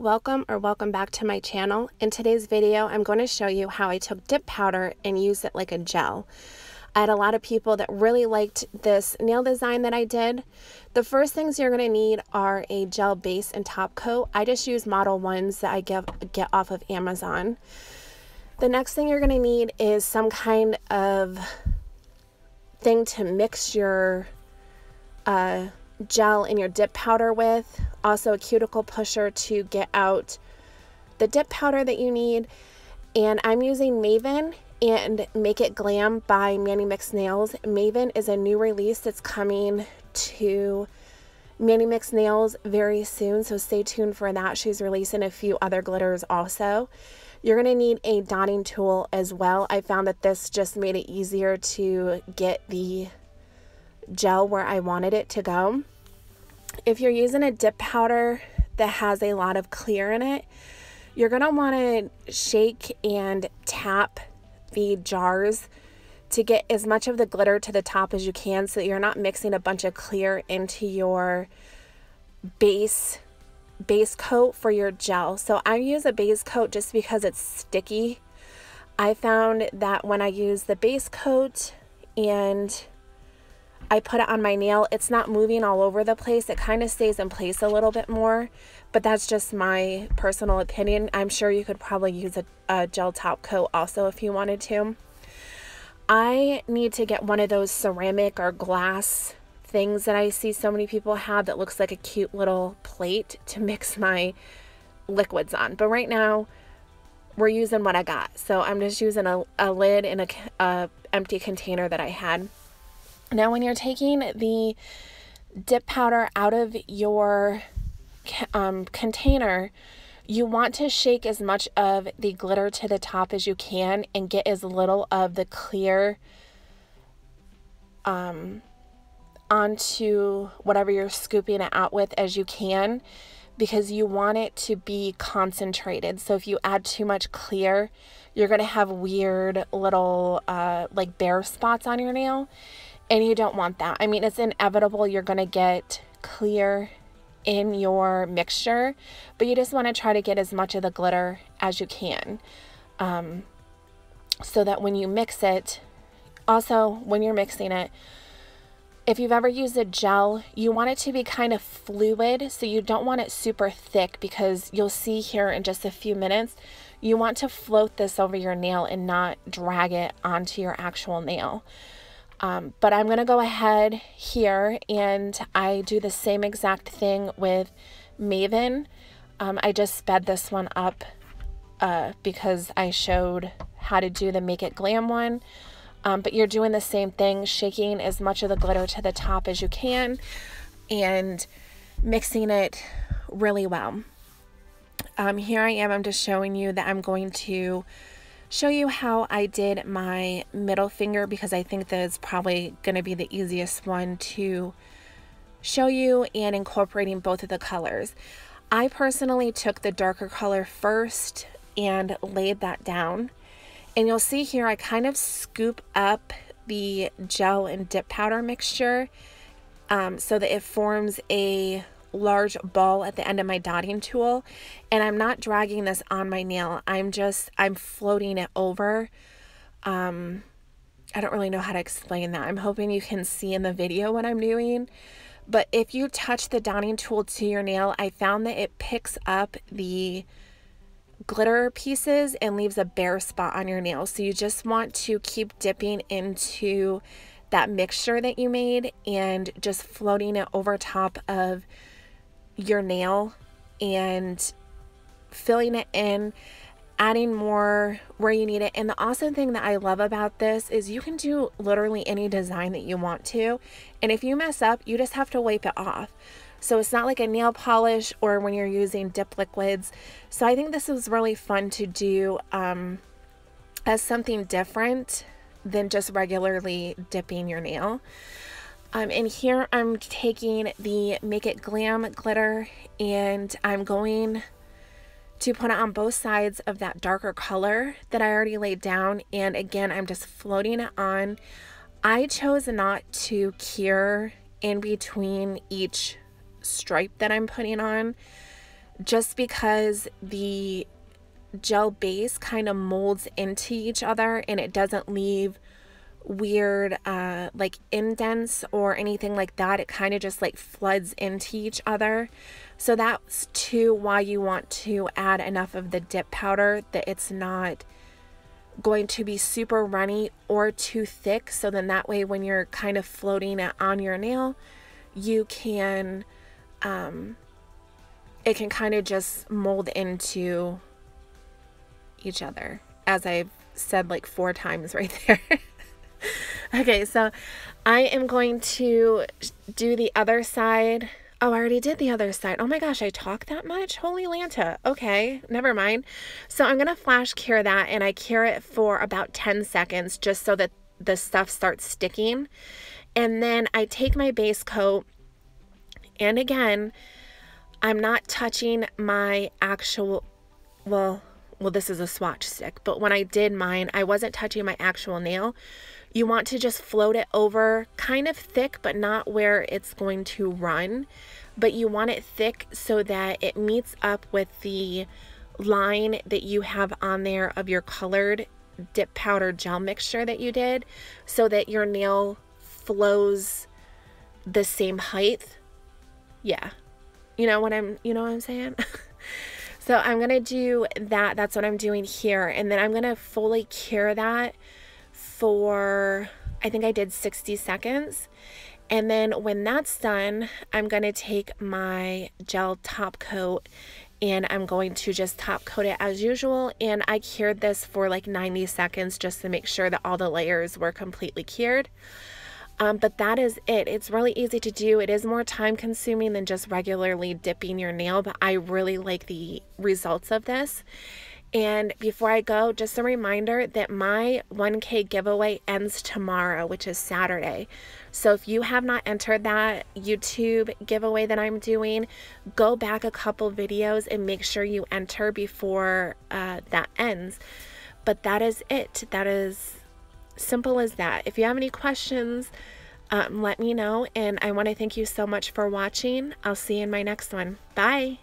Welcome or welcome back to my channel. In today's video, I'm going to show you how I took dip powder and used it like a gel. I had a lot of people that really liked this nail design that I did. The first things you're going to need are a gel base and top coat. I just use Model 1s that I give, get off of Amazon. The next thing you're going to need is some kind of thing to mix your uh, gel in your dip powder with. Also a cuticle pusher to get out the dip powder that you need. And I'm using Maven and Make It Glam by Manny McSnails. Maven is a new release that's coming to Manny McSnails very soon, so stay tuned for that. She's releasing a few other glitters also. You're going to need a dotting tool as well. I found that this just made it easier to get the gel where I wanted it to go. If you're using a dip powder that has a lot of clear in it, you're going to want to shake and tap the jars to get as much of the glitter to the top as you can so that you're not mixing a bunch of clear into your base base coat for your gel. So I use a base coat just because it's sticky. I found that when I use the base coat and I put it on my nail, it's not moving all over the place. It kind of stays in place a little bit more, but that's just my personal opinion. I'm sure you could probably use a, a gel top coat also if you wanted to. I need to get one of those ceramic or glass things that I see so many people have that looks like a cute little plate to mix my liquids on. But right now, we're using what I got. So I'm just using a, a lid in a, a empty container that I had. Now, when you're taking the dip powder out of your um, container, you want to shake as much of the glitter to the top as you can and get as little of the clear um, onto whatever you're scooping it out with as you can because you want it to be concentrated. So if you add too much clear, you're going to have weird little uh, like bare spots on your nail. And you don't want that. I mean, it's inevitable you're going to get clear in your mixture, but you just want to try to get as much of the glitter as you can. Um, so that when you mix it, also when you're mixing it, if you've ever used a gel, you want it to be kind of fluid, so you don't want it super thick because you'll see here in just a few minutes, you want to float this over your nail and not drag it onto your actual nail. Um, but I'm going to go ahead here and I do the same exact thing with Maven. Um, I just sped this one up uh, because I showed how to do the Make It Glam one. Um, but you're doing the same thing, shaking as much of the glitter to the top as you can and mixing it really well. Um, here I am, I'm just showing you that I'm going to show you how I did my middle finger because I think that's probably going to be the easiest one to show you and incorporating both of the colors. I personally took the darker color first and laid that down. And you'll see here, I kind of scoop up the gel and dip powder mixture um, so that it forms a large ball at the end of my dotting tool and I'm not dragging this on my nail. I'm just, I'm floating it over. Um, I don't really know how to explain that. I'm hoping you can see in the video what I'm doing. But if you touch the dotting tool to your nail, I found that it picks up the glitter pieces and leaves a bare spot on your nail. So you just want to keep dipping into that mixture that you made and just floating it over top of your nail and filling it in adding more where you need it. And the awesome thing that I love about this is you can do literally any design that you want to. And if you mess up, you just have to wipe it off. So it's not like a nail polish or when you're using dip liquids. So I think this is really fun to do um, as something different than just regularly dipping your nail. Um, and here I'm taking the Make It Glam glitter and I'm going to put it on both sides of that darker color that I already laid down. And again, I'm just floating it on. I chose not to cure in between each stripe that I'm putting on just because the gel base kind of molds into each other and it doesn't leave weird uh, like indents or anything like that. It kind of just like floods into each other. So that's too why you want to add enough of the dip powder that it's not going to be super runny or too thick. So then that way when you're kind of floating it on your nail, you can, um, it can kind of just mold into each other as I've said like four times right there. Okay, so I am going to do the other side. Oh, I already did the other side. Oh my gosh, I talk that much? Holy Lanta. Okay, never mind. So I'm going to flash cure that and I cure it for about 10 seconds just so that the stuff starts sticking. And then I take my base coat and again, I'm not touching my actual, well, well, this is a swatch stick, but when I did mine, I wasn't touching my actual nail. You want to just float it over kind of thick, but not where it's going to run. But you want it thick so that it meets up with the line that you have on there of your colored dip powder gel mixture that you did so that your nail flows the same height. Yeah. You know what I'm, you know what I'm saying? so I'm going to do that. That's what I'm doing here. And then I'm going to fully cure that for, I think I did 60 seconds. And then when that's done, I'm going to take my gel top coat and I'm going to just top coat it as usual. And I cured this for like 90 seconds just to make sure that all the layers were completely cured. Um, but that is it. It's really easy to do. It is more time consuming than just regularly dipping your nail, but I really like the results of this. And before I go, just a reminder that my 1K giveaway ends tomorrow, which is Saturday. So if you have not entered that YouTube giveaway that I'm doing, go back a couple videos and make sure you enter before uh, that ends. But that is it. That is simple as that. If you have any questions, um, let me know. And I want to thank you so much for watching. I'll see you in my next one. Bye.